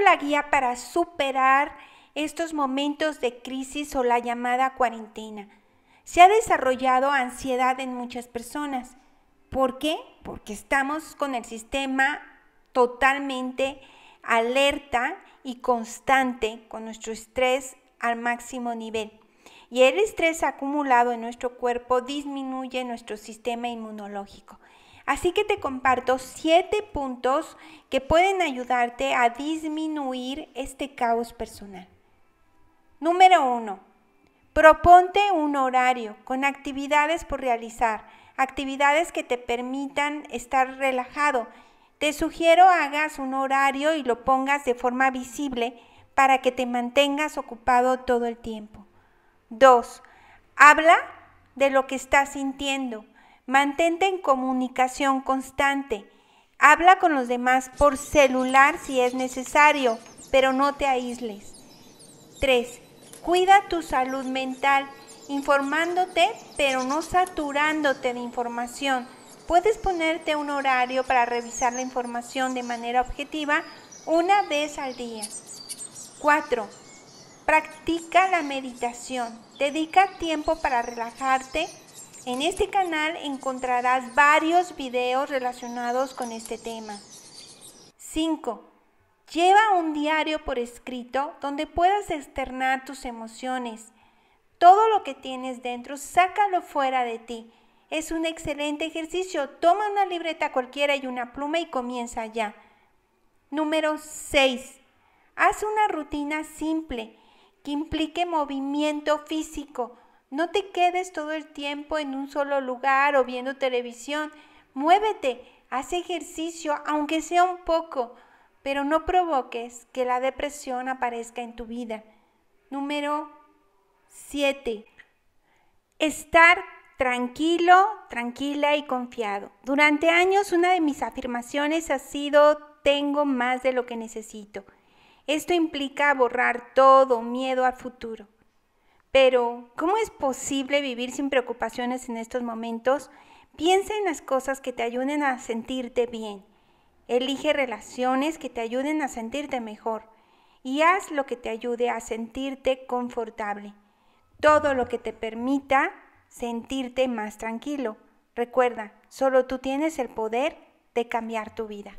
la guía para superar estos momentos de crisis o la llamada cuarentena. Se ha desarrollado ansiedad en muchas personas. ¿Por qué? Porque estamos con el sistema totalmente alerta y constante con nuestro estrés al máximo nivel. Y el estrés acumulado en nuestro cuerpo disminuye nuestro sistema inmunológico. Así que te comparto siete puntos que pueden ayudarte a disminuir este caos personal. Número uno, Proponte un horario con actividades por realizar, actividades que te permitan estar relajado. Te sugiero hagas un horario y lo pongas de forma visible para que te mantengas ocupado todo el tiempo. 2. Habla de lo que estás sintiendo. Mantente en comunicación constante. Habla con los demás por celular si es necesario, pero no te aísles. 3. Cuida tu salud mental, informándote, pero no saturándote de información. Puedes ponerte un horario para revisar la información de manera objetiva una vez al día. 4. Practica la meditación. Dedica tiempo para relajarte en este canal encontrarás varios videos relacionados con este tema. 5. Lleva un diario por escrito donde puedas externar tus emociones. Todo lo que tienes dentro, sácalo fuera de ti. Es un excelente ejercicio. Toma una libreta cualquiera y una pluma y comienza ya. Número 6. Haz una rutina simple que implique movimiento físico no te quedes todo el tiempo en un solo lugar o viendo televisión. Muévete, haz ejercicio, aunque sea un poco, pero no provoques que la depresión aparezca en tu vida. Número 7. Estar tranquilo, tranquila y confiado. Durante años una de mis afirmaciones ha sido tengo más de lo que necesito. Esto implica borrar todo miedo al futuro. Pero, ¿cómo es posible vivir sin preocupaciones en estos momentos? Piensa en las cosas que te ayuden a sentirte bien. Elige relaciones que te ayuden a sentirte mejor y haz lo que te ayude a sentirte confortable. Todo lo que te permita sentirte más tranquilo. Recuerda, solo tú tienes el poder de cambiar tu vida.